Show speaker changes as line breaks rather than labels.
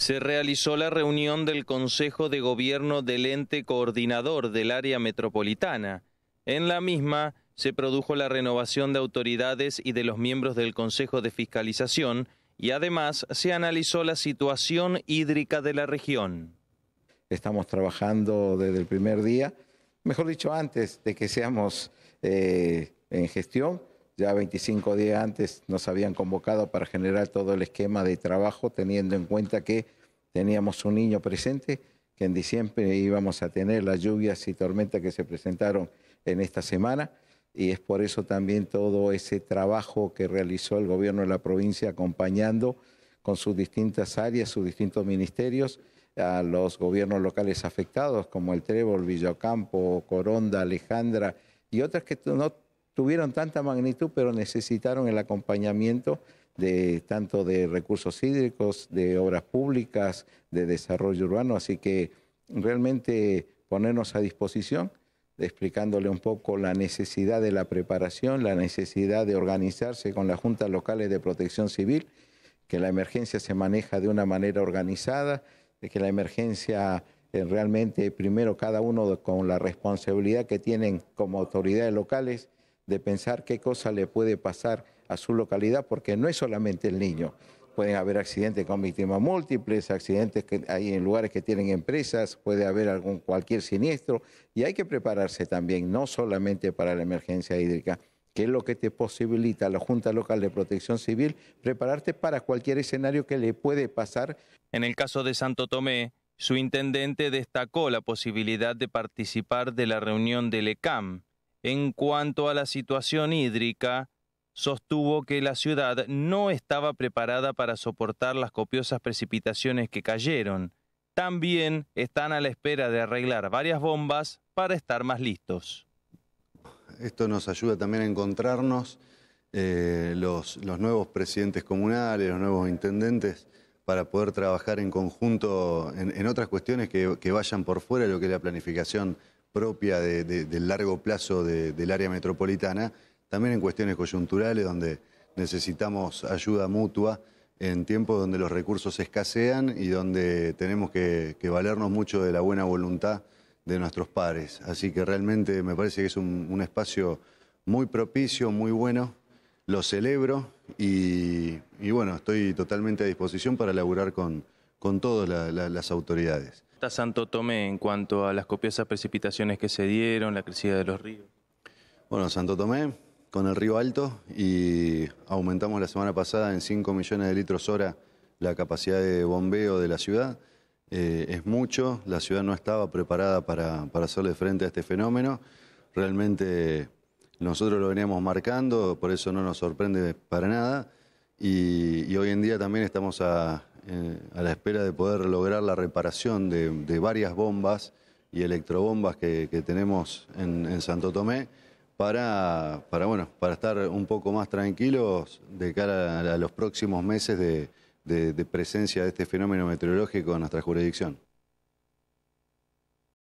se realizó la reunión del Consejo de Gobierno del ente coordinador del área metropolitana. En la misma se produjo la renovación de autoridades y de los miembros del Consejo de Fiscalización y además se analizó la situación hídrica de la región.
Estamos trabajando desde el primer día, mejor dicho antes de que seamos eh, en gestión, ya 25 días antes nos habían convocado para generar todo el esquema de trabajo, teniendo en cuenta que teníamos un niño presente, que en diciembre íbamos a tener las lluvias y tormentas que se presentaron en esta semana, y es por eso también todo ese trabajo que realizó el gobierno de la provincia acompañando con sus distintas áreas, sus distintos ministerios, a los gobiernos locales afectados, como el Trébol, Villacampo, Coronda, Alejandra y otras que no tuvieron tanta magnitud, pero necesitaron el acompañamiento de tanto de recursos hídricos, de obras públicas, de desarrollo urbano. Así que realmente ponernos a disposición, explicándole un poco la necesidad de la preparación, la necesidad de organizarse con las juntas locales de protección civil, que la emergencia se maneja de una manera organizada, de que la emergencia eh, realmente primero cada uno con la responsabilidad que tienen como autoridades locales de pensar qué cosa le puede pasar a su localidad, porque no es solamente el niño. Pueden haber accidentes con víctimas múltiples, accidentes que hay en lugares que tienen empresas, puede haber algún cualquier siniestro y hay que prepararse también, no solamente para la emergencia hídrica, que es lo que te posibilita la Junta Local de Protección Civil prepararte para cualquier escenario que le puede pasar.
En el caso de Santo Tomé, su intendente destacó la posibilidad de participar de la reunión del ECAM, en cuanto a la situación hídrica, sostuvo que la ciudad no estaba preparada para soportar las copiosas precipitaciones que cayeron. También están a la espera de arreglar varias bombas para estar más listos.
Esto nos ayuda también a encontrarnos eh, los, nuevos presidentes comunales, los nuevos intendentes, para poder trabajar en conjunto en, otras cuestiones que, vayan por fuera de lo que es la planificación propia del largo plazo del área metropolitana, también en cuestiones coyunturales donde necesitamos ayuda mutua en tiempos donde los recursos escasean y donde tenemos que, valernos mucho de la buena voluntad de nuestros pares. Así que realmente me parece que es un, espacio muy propicio, muy bueno, lo celebro y, y bueno, estoy totalmente a disposición para laburar con, con todas las autoridades.
¿Está Santo Tomé en cuanto a las copiosas precipitaciones que se dieron, la crecida de los ríos?
Bueno, Santo Tomé con el río alto y aumentamos la semana pasada en 5 millones de litros hora la capacidad de bombeo de la ciudad. Eh, es mucho, la ciudad no estaba preparada para, hacerle frente a este fenómeno. Realmente nosotros lo veníamos marcando, por eso no nos sorprende para nada. y hoy en día también estamos a, eh, a la espera de poder lograr la reparación de, varias bombas y electrobombas que, tenemos en, Santo Tomé para, para, bueno, para estar un poco más tranquilos de cara a, los próximos meses de presencia de este fenómeno meteorológico en nuestra jurisdicción.